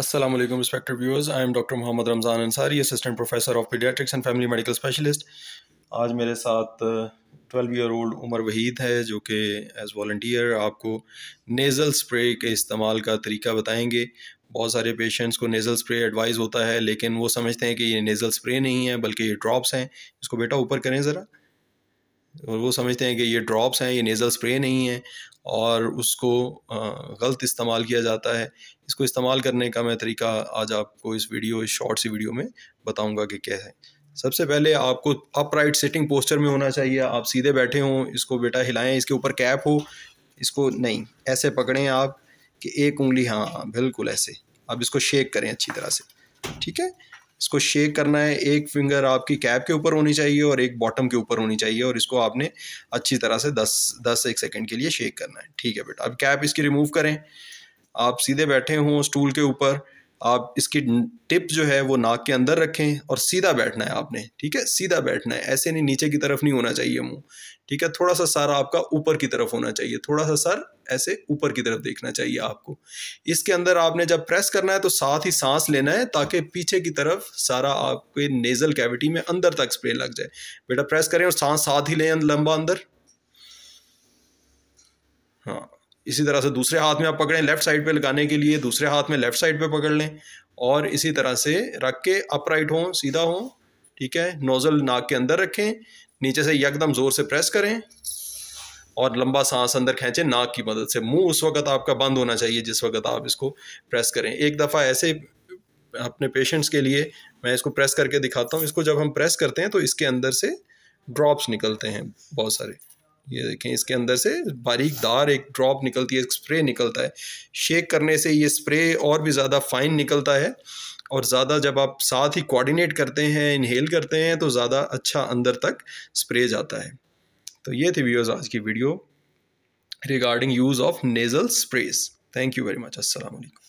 Assalamu alaikum respected viewers I am Dr. Muhammad Ramzan Ansari assistant professor of pediatrics and family medical specialist आज मेरे साथ 12 year old Umar Waheed है जो कि as volunteer आपको nasal spray के इस्तेमाल का तरीका बताएंगे बहुत सारे पेशेंट्स को नेज़ल स्प्रे एडवाइस होता है लेकिन वो समझते हैं कि ये नेज़ल स्प्रे नहीं है बल्कि ये ड्रॉप्स हैं इसको बेटा ऊपर करें ज़रा और वो समझते हैं कि ये ड्रॉप्स हैं ये नेज़ल स्प्रे नहीं है और उसको गलत इस्तेमाल किया जाता है इसको इस्तेमाल करने का मैं तरीका आज आपको इस वीडियो इस शॉर्ट सी वीडियो में बताऊंगा कि क्या है सबसे पहले आपको अपराइट सिटिंग पोस्चर में होना चाहिए आप सीधे बैठे हों इसको बेटा हिलाएं इसके ऊपर कैप हो इसको नहीं ऐसे पकड़ें आप कि एक उंगली हाँ बिल्कुल ऐसे आप इसको शेक करें अच्छी तरह से ठीक है इसको शेक करना है एक फिंगर आपकी कैप के ऊपर होनी चाहिए और एक बॉटम के ऊपर होनी चाहिए और इसको आपने अच्छी तरह से दस दस एक सेकेंड के लिए शेक करना है ठीक है बेटा अब कैप इसकी रिमूव करें आप सीधे बैठे हों स्टूल के ऊपर आप इसकी टिप जो है वो नाक के अंदर रखें और सीधा बैठना है आपने ठीक है सीधा बैठना है ऐसे नहीं नीचे की तरफ नहीं होना चाहिए मुंह ठीक है थोड़ा सा सर आपका ऊपर की तरफ होना चाहिए थोड़ा सा सर ऐसे ऊपर की तरफ देखना चाहिए आपको इसके अंदर आपने जब प्रेस करना है तो साथ ही सांस लेना है ताकि पीछे की तरफ सारा आपके नेज़ल कैविटी में अंदर तक स्प्रे लग जाए बेटा प्रेस करें और सांस साथ ही लें लंबा अंदर हाँ इसी तरह से दूसरे हाथ में आप पकड़ें लेफ्ट साइड पे लगाने के लिए दूसरे हाथ में लेफ्ट साइड पे पकड़ लें और इसी तरह से रख के अपराइट हों सीधा हों ठीक है नोज़ल नाक के अंदर रखें नीचे से यकदम ज़ोर से प्रेस करें और लंबा सांस अंदर खींचें नाक की मदद से मुंह उस वक्त आपका बंद होना चाहिए जिस वक्त आप इसको प्रेस करें एक दफ़ा ऐसे अपने पेशेंट्स के लिए मैं इसको प्रेस करके दिखाता हूँ इसको जब हम प्रेस करते हैं तो इसके अंदर से ड्रॉप्स निकलते हैं बहुत सारे ये देखें इसके अंदर से बारीक दार एक ड्रॉप निकलती है एक स्प्रे निकलता है शेक करने से ये स्प्रे और भी ज़्यादा फाइन निकलता है और ज़्यादा जब आप साथ ही कोऑर्डिनेट करते हैं इनहेल करते हैं तो ज़्यादा अच्छा अंदर तक स्प्रे जाता है तो ये थी व्यूअर्स आज की video regarding use of nasal sprays thank you very much अस्सलाम वालेकुम